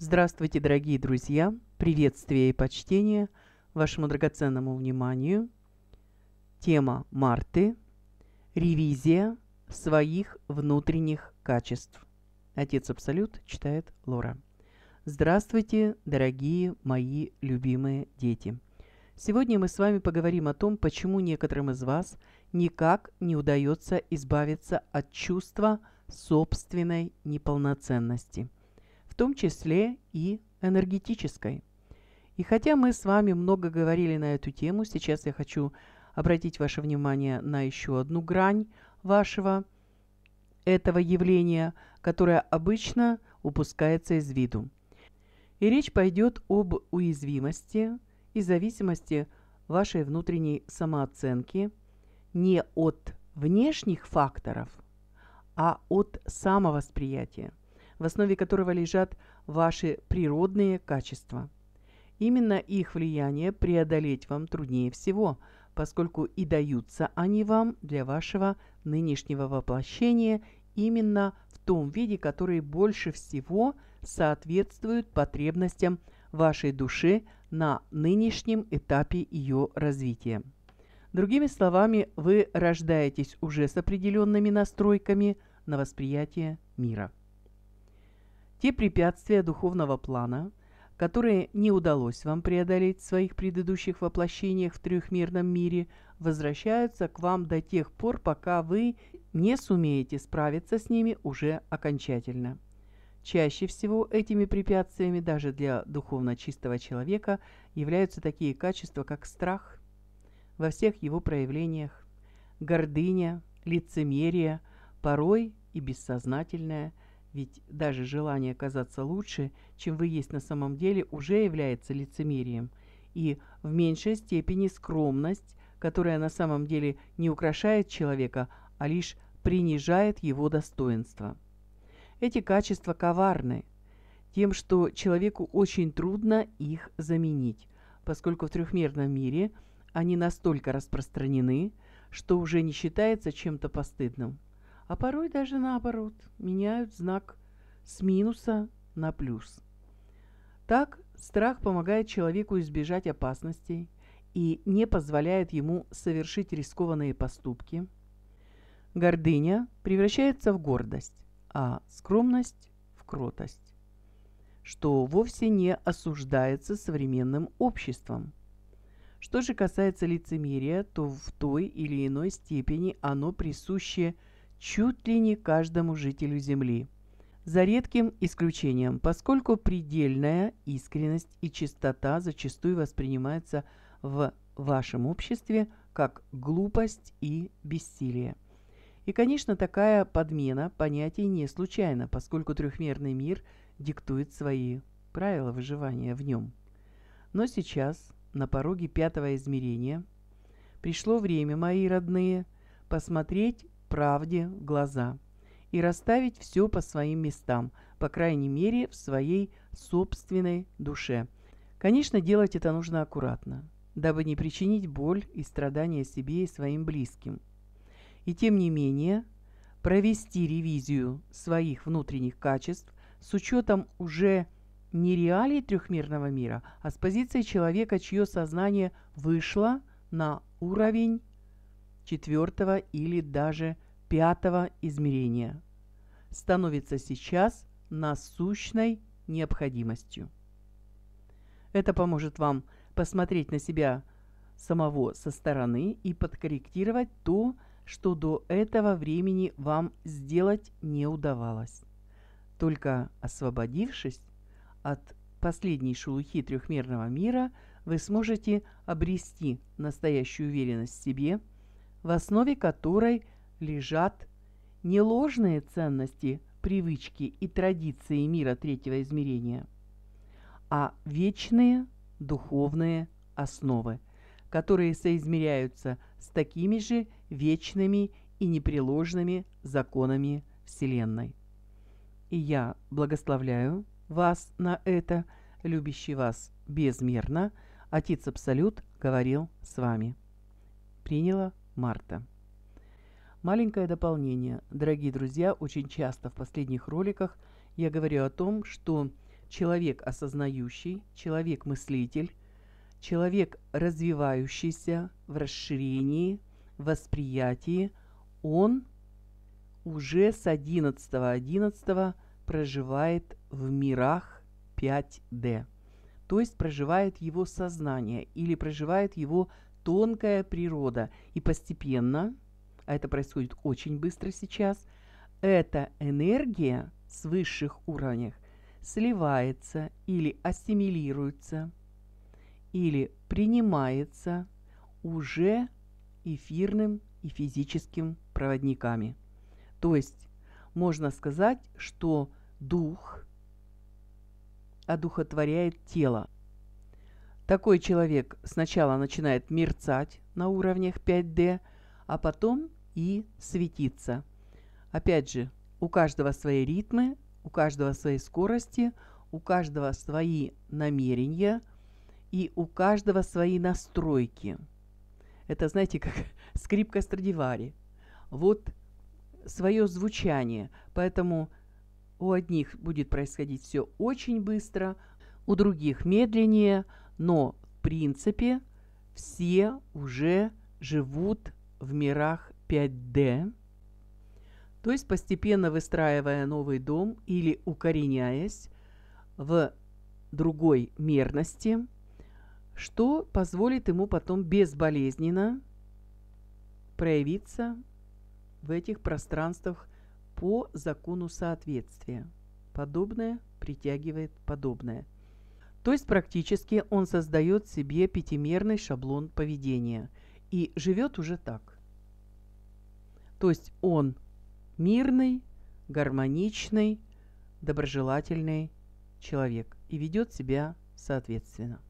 Здравствуйте, дорогие друзья! Приветствие и почтение вашему драгоценному вниманию. Тема Марты – ревизия своих внутренних качеств. Отец Абсолют читает Лора. Здравствуйте, дорогие мои любимые дети! Сегодня мы с вами поговорим о том, почему некоторым из вас никак не удается избавиться от чувства собственной неполноценности – том числе и энергетической. И хотя мы с вами много говорили на эту тему, сейчас я хочу обратить ваше внимание на еще одну грань вашего этого явления, которое обычно упускается из виду. И речь пойдет об уязвимости и зависимости вашей внутренней самооценки не от внешних факторов, а от самовосприятия – в основе которого лежат ваши природные качества. Именно их влияние преодолеть вам труднее всего, поскольку и даются они вам для вашего нынешнего воплощения именно в том виде, который больше всего соответствует потребностям вашей души на нынешнем этапе ее развития. Другими словами, вы рождаетесь уже с определенными настройками на восприятие мира. Те препятствия духовного плана, которые не удалось вам преодолеть в своих предыдущих воплощениях в трехмерном мире, возвращаются к вам до тех пор, пока вы не сумеете справиться с ними уже окончательно. Чаще всего этими препятствиями даже для духовно чистого человека являются такие качества, как страх во всех его проявлениях, гордыня, лицемерие, порой и бессознательное – ведь даже желание казаться лучше, чем вы есть на самом деле, уже является лицемерием. И в меньшей степени скромность, которая на самом деле не украшает человека, а лишь принижает его достоинство. Эти качества коварны тем, что человеку очень трудно их заменить, поскольку в трехмерном мире они настолько распространены, что уже не считается чем-то постыдным а порой даже наоборот, меняют знак с минуса на плюс. Так страх помогает человеку избежать опасностей и не позволяет ему совершить рискованные поступки. Гордыня превращается в гордость, а скромность – в кротость, что вовсе не осуждается современным обществом – что же касается лицемерия, то в той или иной степени оно присуще чуть ли не каждому жителю Земли. За редким исключением, поскольку предельная искренность и чистота зачастую воспринимаются в вашем обществе как глупость и бессилие. И, конечно, такая подмена понятий не случайна, поскольку трехмерный мир диктует свои правила выживания в нем. Но сейчас, на пороге пятого измерения, пришло время, мои родные, посмотреть правде в глаза и расставить все по своим местам, по крайней мере в своей собственной душе. Конечно, делать это нужно аккуратно, дабы не причинить боль и страдания себе и своим близким. И тем не менее, провести ревизию своих внутренних качеств с учетом уже не реалий трехмерного мира, а с позиции человека, чье сознание вышло на уровень четвертого или даже пятого измерения, становится сейчас насущной необходимостью. Это поможет вам посмотреть на себя самого со стороны и подкорректировать то, что до этого времени вам сделать не удавалось. Только освободившись от последней шелухи трехмерного мира, вы сможете обрести настоящую уверенность в себе – в основе которой лежат не ложные ценности, привычки и традиции мира третьего измерения, а вечные духовные основы, которые соизмеряются с такими же вечными и непреложными законами Вселенной. И я благословляю вас на это, любящий вас безмерно, Отец Абсолют говорил с вами. Приняла марта. Маленькое дополнение. Дорогие друзья, очень часто в последних роликах я говорю о том, что человек осознающий, человек-мыслитель, человек развивающийся в расширении, восприятии, он уже с 11.11 .11 проживает в мирах 5D. То есть проживает его сознание или проживает его тонкая природа. И постепенно, а это происходит очень быстро сейчас, эта энергия с высших уровнях сливается или ассимилируется, или принимается уже эфирным и физическим проводниками. То есть можно сказать, что дух одухотворяет тело. Такой человек сначала начинает мерцать на уровнях 5D, а потом и светиться. Опять же, у каждого свои ритмы, у каждого свои скорости, у каждого свои намерения и у каждого свои настройки. Это, знаете, как скрипка Страдивари. Вот свое звучание. Поэтому у одних будет происходить все очень быстро, у других медленнее – но в принципе все уже живут в мирах 5D, то есть постепенно выстраивая новый дом или укореняясь в другой мерности, что позволит ему потом безболезненно проявиться в этих пространствах по закону соответствия. Подобное притягивает подобное – то есть практически он создает себе пятимерный шаблон поведения и живет уже так. То есть он мирный, гармоничный, доброжелательный человек и ведет себя соответственно.